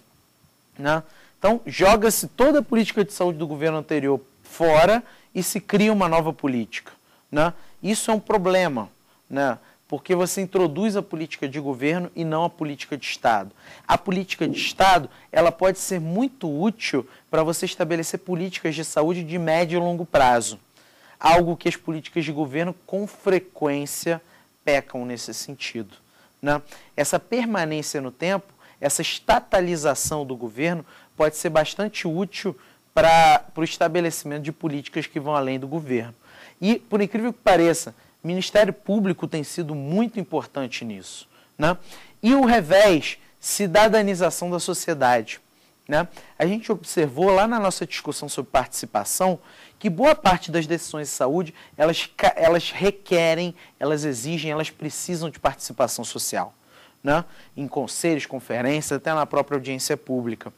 Né? Então, joga-se toda a política de saúde do governo anterior fora e se cria uma nova política. Né? Isso é um problema. Né? porque você introduz a política de governo e não a política de Estado. A política de Estado ela pode ser muito útil para você estabelecer políticas de saúde de médio e longo prazo, algo que as políticas de governo com frequência pecam nesse sentido. Né? Essa permanência no tempo, essa estatalização do governo pode ser bastante útil para o estabelecimento de políticas que vão além do governo. E, por incrível que pareça, o Ministério Público tem sido muito importante nisso. Né? E o revés, cidadanização da sociedade. Né? A gente observou lá na nossa discussão sobre participação que boa parte das decisões de saúde elas, elas requerem, elas exigem, elas precisam de participação social, né? em conselhos, conferências, até na própria audiência pública.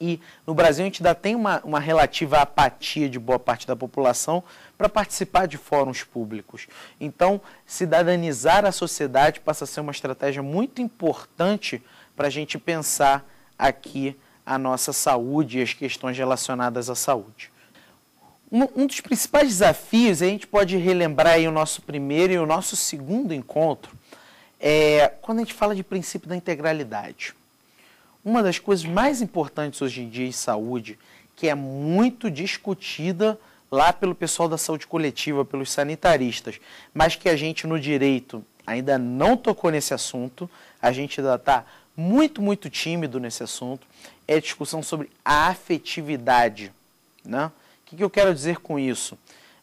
E no Brasil a gente ainda tem uma, uma relativa apatia de boa parte da população para participar de fóruns públicos. Então, cidadanizar a sociedade passa a ser uma estratégia muito importante para a gente pensar aqui a nossa saúde e as questões relacionadas à saúde. Um, dos principais desafios, a gente pode relembrar aí o nosso primeiro e o nosso segundo encontro, é quando a gente fala de princípio da integralidade. Uma das coisas mais importantes hoje em dia em saúde, que é muito discutida lá pelo pessoal da saúde coletiva, pelos sanitaristas, mas que a gente no direito ainda não tocou nesse assunto, a gente ainda está muito, muito tímido nesse assunto, é a discussão sobre a afetividade. Né? O que eu quero dizer com isso?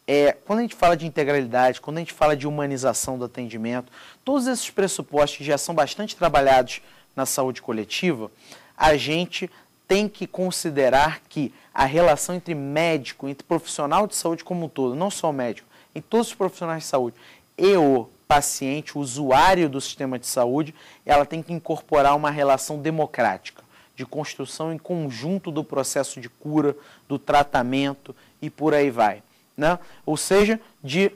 É, quando a gente fala de integralidade, quando a gente fala de humanização do atendimento, todos esses pressupostos já são bastante trabalhados na saúde coletiva, a gente tem que considerar que a relação entre médico, entre profissional de saúde como um todo, não só o médico, em todos os profissionais de saúde e o paciente, o usuário do sistema de saúde, ela tem que incorporar uma relação democrática, de construção em conjunto do processo de cura, do tratamento e por aí vai. Né? Ou seja, de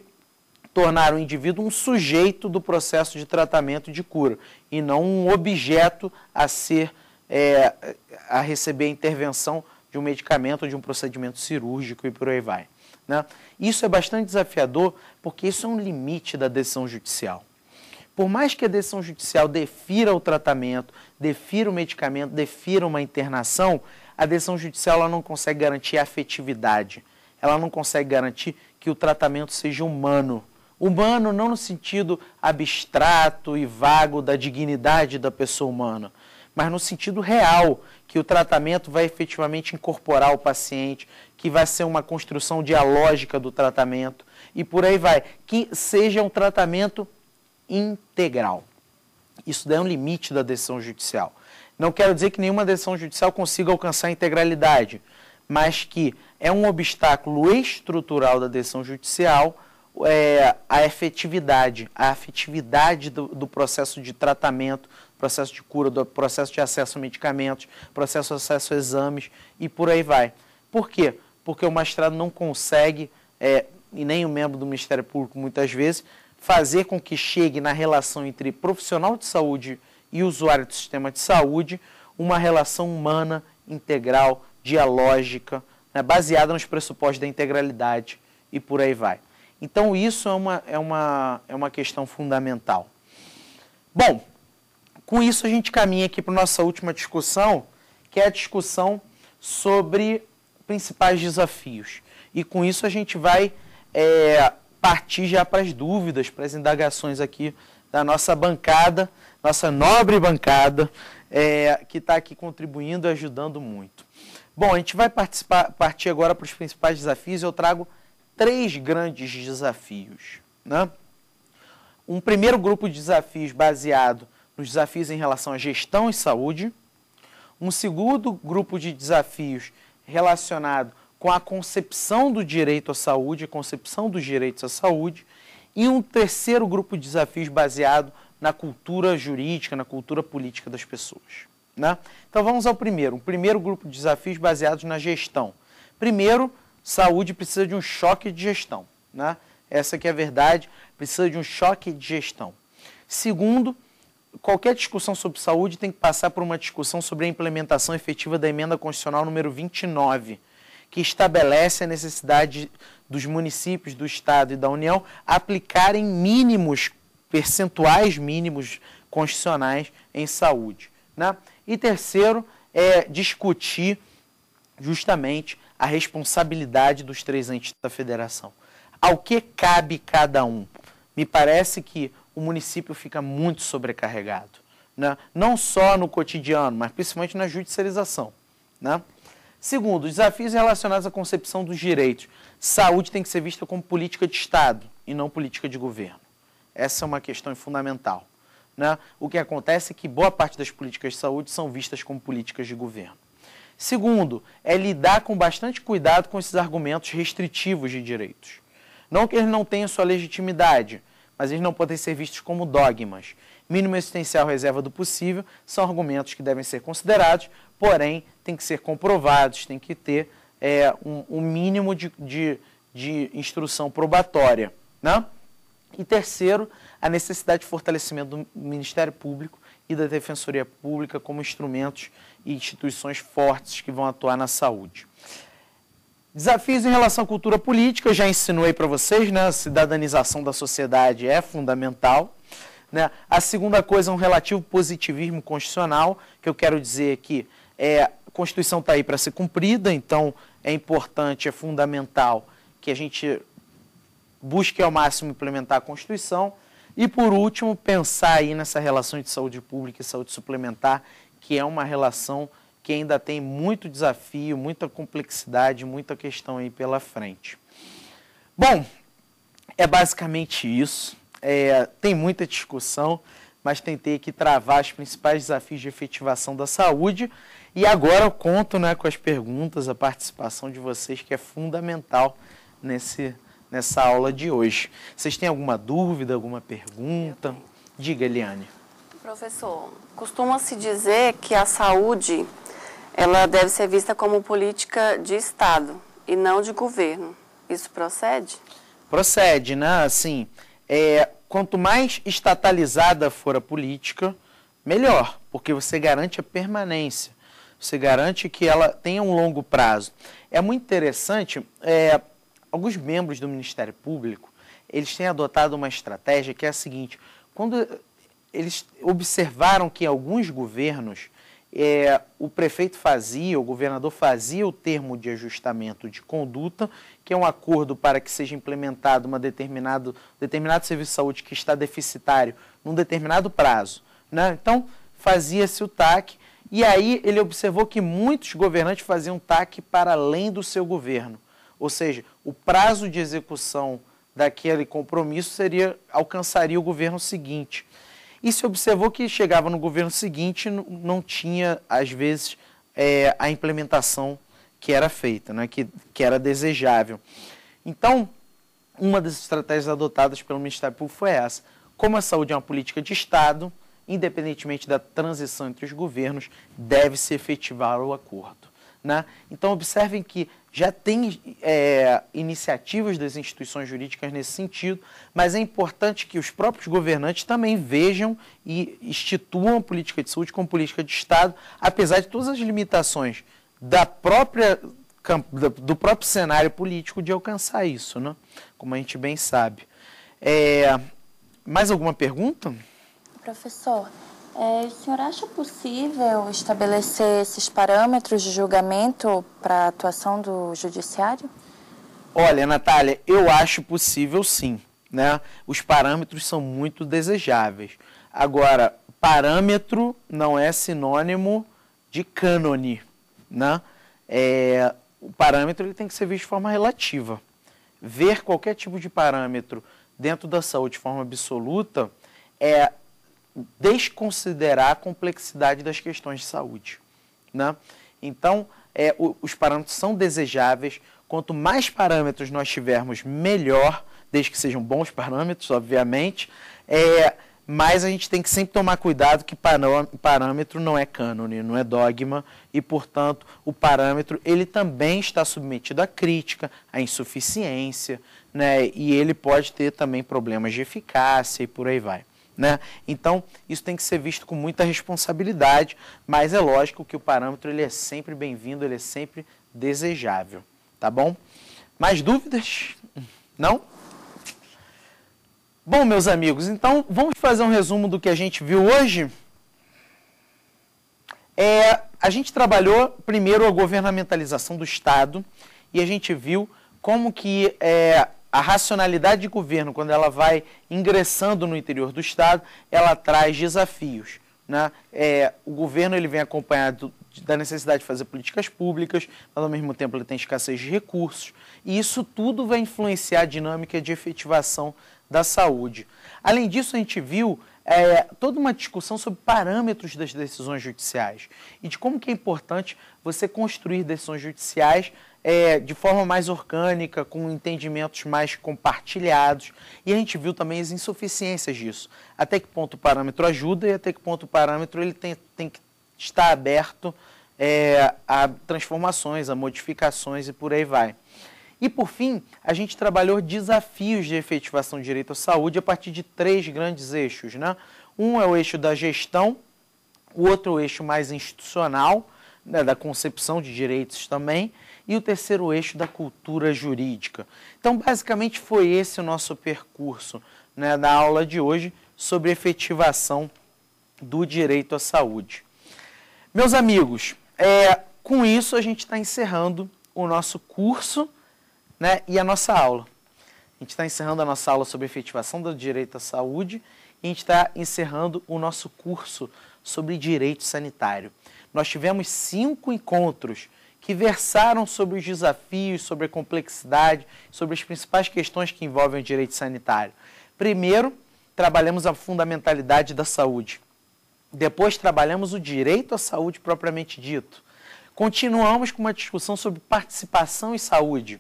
tornar o indivíduo um sujeito do processo de tratamento de cura e não um objeto a ser é, a receber intervenção de um medicamento ou de um procedimento cirúrgico e por aí vai. Né? Isso é bastante desafiador porque isso é um limite da decisão judicial. Por mais que a decisão judicial defira o tratamento, defira o medicamento, defira uma internação, a decisão judicial ela não consegue garantir a afetividade, ela não consegue garantir que o tratamento seja humano, Humano não no sentido abstrato e vago da dignidade da pessoa humana, mas no sentido real, que o tratamento vai efetivamente incorporar o paciente, que vai ser uma construção dialógica do tratamento e por aí vai. Que seja um tratamento integral. Isso daí é um limite da decisão judicial. Não quero dizer que nenhuma decisão judicial consiga alcançar a integralidade, mas que é um obstáculo estrutural da decisão judicial é, a efetividade, a afetividade do, do, processo de tratamento, processo de cura, do processo de acesso a medicamentos, processo de acesso a exames e por aí vai. Por quê? Porque o magistrado não consegue, é, e nem o membro do Ministério Público muitas vezes, fazer com que chegue na relação entre profissional de saúde e usuário do sistema de saúde uma relação humana, integral, dialógica, né, baseada nos pressupostos da integralidade e por aí vai. Então, isso é uma, é uma, é uma questão fundamental. Bom, com isso a gente caminha aqui para a nossa última discussão, que é a discussão sobre principais desafios. E com isso a gente vai é, partir já para as dúvidas, para as indagações aqui da nossa bancada, nossa nobre bancada, é, que está aqui contribuindo e ajudando muito. Bom, a gente vai partir agora para os principais desafios. Eu trago três grandes desafios. Né? Um primeiro grupo de desafios baseado nos desafios em relação à gestão e saúde, um segundo grupo de desafios relacionado com a concepção do direito à saúde, concepção dos direitos à saúde, e um terceiro grupo de desafios baseado na cultura jurídica, na cultura política das pessoas. Né? Então vamos ao primeiro, o primeiro grupo de desafios baseados na gestão. Primeiro, saúde precisa de um choque de gestão. Né? Essa que é a verdade, precisa de um choque de gestão. Segundo, qualquer discussão sobre saúde tem que passar por uma discussão sobre a implementação efetiva da emenda constitucional número 29, que estabelece a necessidade dos municípios, do Estado e da União aplicarem mínimos, percentuais mínimos constitucionais em saúde. Né? E terceiro, é discutir justamente a responsabilidade dos três entes da federação. Ao que cabe cada um? Me parece que o município fica muito sobrecarregado, né? não só no cotidiano, mas principalmente na judicialização. Né? Segundo, desafios relacionados à concepção dos direitos. Saúde tem que ser vista como política de Estado e não política de governo. Essa é uma questão fundamental. Né? O que acontece é que boa parte das políticas de saúde são vistas como políticas de governo. Segundo, é lidar com bastante cuidado com esses argumentos restritivos de direitos. Não que eles não tenham sua legitimidade, mas eles não podem ser vistos como dogmas. Mínimo existencial reserva do possível são argumentos que devem ser considerados, porém, têm que ser comprovados, têm que ter é, um, um, mínimo de, de, de instrução probatória. Né? E terceiro, a necessidade de fortalecimento do Ministério Público e da Defensoria Pública como instrumentos e instituições fortes que vão atuar na saúde. Desafios em relação à cultura política, já insinuei para vocês, né? A cidadanização da sociedade é fundamental. Né? A segunda coisa é um relativo positivismo constitucional, que eu quero dizer aqui, é, a Constituição está aí para ser cumprida, então é importante, é fundamental que a gente busque ao máximo implementar a Constituição. E, por último, pensar aí nessa relação de saúde pública e saúde suplementar que é uma relação que ainda tem muito desafio, muita complexidade, muita questão aí pela frente. Bom, é basicamente isso. É, tem muita discussão, mas tentei aqui travar os principais desafios de efetivação da saúde. E agora eu conto né, com as perguntas, a participação de vocês, que é fundamental nesse, nessa aula de hoje. Vocês têm alguma dúvida, alguma pergunta? Diga, Eliane. Professor, costuma-se dizer que a saúde ela deve ser vista como política de Estado e não de governo. Isso procede? Procede, né? Assim, é, quanto mais estatalizada for a política, melhor, porque você garante a permanência, você garante que ela tenha um longo prazo. É muito interessante, é, alguns membros do Ministério Público, eles têm adotado uma estratégia que é a seguinte, quando eles observaram que em alguns governos é, o prefeito fazia, o governador fazia o termo de ajustamento de conduta, que é um acordo para que seja implementado uma determinado, determinado serviço de saúde que está deficitário num determinado prazo. Né? Então, fazia-se o TAC, e aí ele observou que muitos governantes faziam TAC para além do seu governo. Ou seja, o prazo de execução daquele compromisso seria alcançaria o governo seguinte. E se observou que chegava no governo seguinte não tinha, às vezes, é, a implementação que era feita, né, que, que era desejável. Então, uma das estratégias adotadas pelo Ministério Público foi essa. Como a saúde é uma política de Estado, independentemente da transição entre os governos, deve-se efetivar o acordo. Né? Então, observem que já tem é, iniciativas das instituições jurídicas nesse sentido, mas é importante que os próprios governantes também vejam e instituam a política de saúde como política de Estado, apesar de todas as limitações da própria, do próprio cenário político de alcançar isso, né? como a gente bem sabe. É, mais alguma pergunta? Professor, é, o senhor acha possível estabelecer esses parâmetros de julgamento para a atuação do judiciário? Olha, Natália, eu acho possível sim. Né? Os parâmetros são muito desejáveis. Agora, parâmetro não é sinônimo de cânone. Né? É, o parâmetro ele tem que ser visto de forma relativa. Ver qualquer tipo de parâmetro dentro da saúde de forma absoluta é desconsiderar a complexidade das questões de saúde. Né? Então, é, o, os parâmetros são desejáveis. Quanto mais parâmetros nós tivermos, melhor, desde que sejam bons parâmetros, obviamente. É, mas a gente tem que sempre tomar cuidado que parâmetro não é cânone, não é dogma, e, portanto, o parâmetro ele também está submetido à crítica, à insuficiência, né? e ele pode ter também problemas de eficácia e por aí vai. Né? Então, isso tem que ser visto com muita responsabilidade, mas é lógico que o parâmetro ele é sempre bem-vindo, ele é sempre desejável, tá bom? Mais dúvidas? Não? Bom, meus amigos, então vamos fazer um resumo do que a gente viu hoje? É, a gente trabalhou primeiro a governamentalização do Estado e a gente viu como que é, a racionalidade de governo, quando ela vai ingressando no interior do Estado, ela traz desafios. Né? É, o governo ele vem acompanhado da necessidade de fazer políticas públicas, mas ao mesmo tempo ele tem escassez de recursos, e isso tudo vai influenciar a dinâmica de efetivação da saúde. Além disso, a gente viu é, toda uma discussão sobre parâmetros das decisões judiciais e de como que é importante você construir decisões judiciais é, de forma mais orgânica, com entendimentos mais compartilhados. E a gente viu também as insuficiências disso. Até que ponto o parâmetro ajuda e até que ponto o parâmetro ele tem, tem que estar aberto é, a transformações, a modificações e por aí vai. E por fim, a gente trabalhou desafios de efetivação de direito à saúde a partir de três grandes eixos. Né? Um é o eixo da gestão, o outro é o eixo mais institucional, né, da concepção de direitos também, e o terceiro eixo da cultura jurídica. Então, basicamente, foi esse o nosso percurso né, da aula de hoje sobre efetivação do direito à saúde. Meus amigos, é, com isso a gente está encerrando o nosso curso né, e a nossa aula. A gente está encerrando a nossa aula sobre efetivação do direito à saúde e a gente está encerrando o nosso curso sobre direito sanitário. Nós tivemos cinco encontros que versaram sobre os desafios, sobre a complexidade, sobre as principais questões que envolvem o direito sanitário. Primeiro, trabalhamos a fundamentalidade da saúde. Depois, trabalhamos o direito à saúde propriamente dito. Continuamos com uma discussão sobre participação e saúde.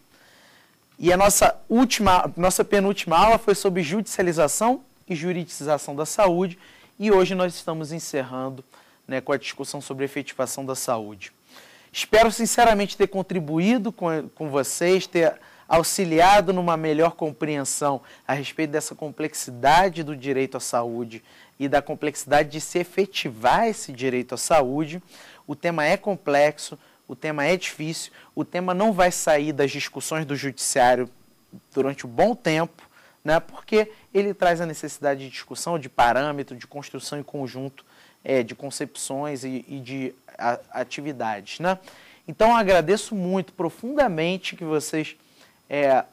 E a nossa última, nossa penúltima aula foi sobre judicialização e juridicização da saúde, e hoje nós estamos encerrando né, com a discussão sobre efetivação da saúde. Espero sinceramente ter contribuído com, com vocês, ter auxiliado numa melhor compreensão a respeito dessa complexidade do direito à saúde e da complexidade de se efetivar esse direito à saúde. O tema é complexo, o tema é difícil, o tema não vai sair das discussões do judiciário durante um bom tempo, né? porque ele traz a necessidade de discussão, de parâmetro, de construção em conjunto é, de concepções e, e de a, atividades. Né? Então, agradeço muito, profundamente, que vocês é,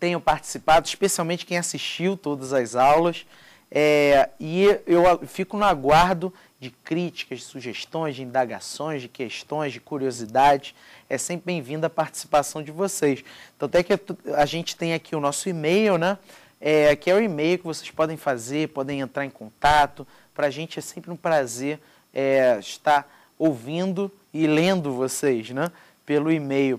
tenham participado, especialmente quem assistiu todas as aulas. É, e eu fico no aguardo de críticas, de sugestões, de indagações, de questões, de curiosidades. É sempre bem-vinda a participação de vocês. Então, até que é a gente tem aqui o nosso e-mail, né? É, que é o e-mail que vocês podem fazer, podem entrar em contato, para a gente é sempre um prazer é, estar ouvindo e lendo vocês, né? Pelo e-mail.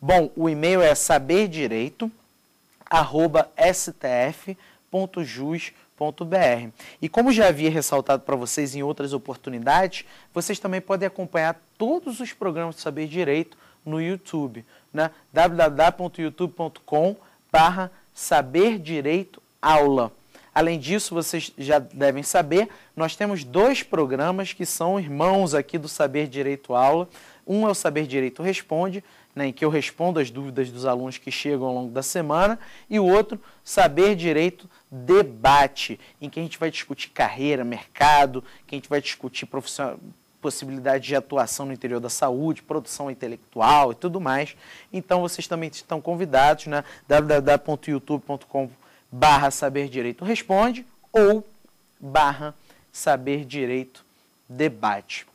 Bom, o e-mail é saberdireito@stf.jus.br. E como já havia ressaltado para vocês em outras oportunidades, vocês também podem acompanhar todos os programas de Saber Direito no YouTube, né? www.youtube.com barra Além disso, vocês já devem saber, nós temos dois programas que são irmãos aqui do Saber Direito Aula. Um é o Saber Direito Responde, né, em que eu respondo as dúvidas dos alunos que chegam ao longo da semana, e o outro, Saber Direito Debate, em que a gente vai discutir carreira, mercado, que a gente vai discutir profissional possibilidade de atuação no interior da saúde, produção intelectual e tudo mais. Então vocês também estão convidados, né? www.youtube.com.br barra saber direito responde ou barra saber direito debate.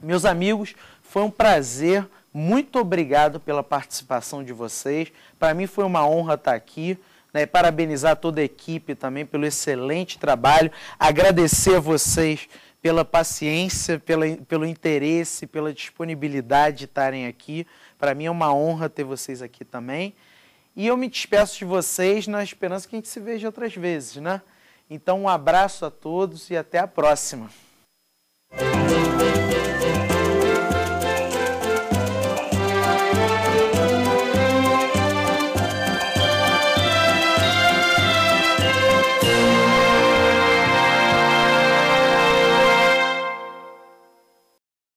Meus amigos, foi um prazer, muito obrigado pela participação de vocês. Para mim foi uma honra estar tá aqui. Né, parabenizar toda a equipe também pelo excelente trabalho, agradecer a vocês pela paciência, pela, pelo interesse, pela disponibilidade de estarem aqui. Para mim é uma honra ter vocês aqui também. E eu me despeço de vocês na esperança que a gente se veja outras vezes, né? Então, um abraço a todos e até a próxima.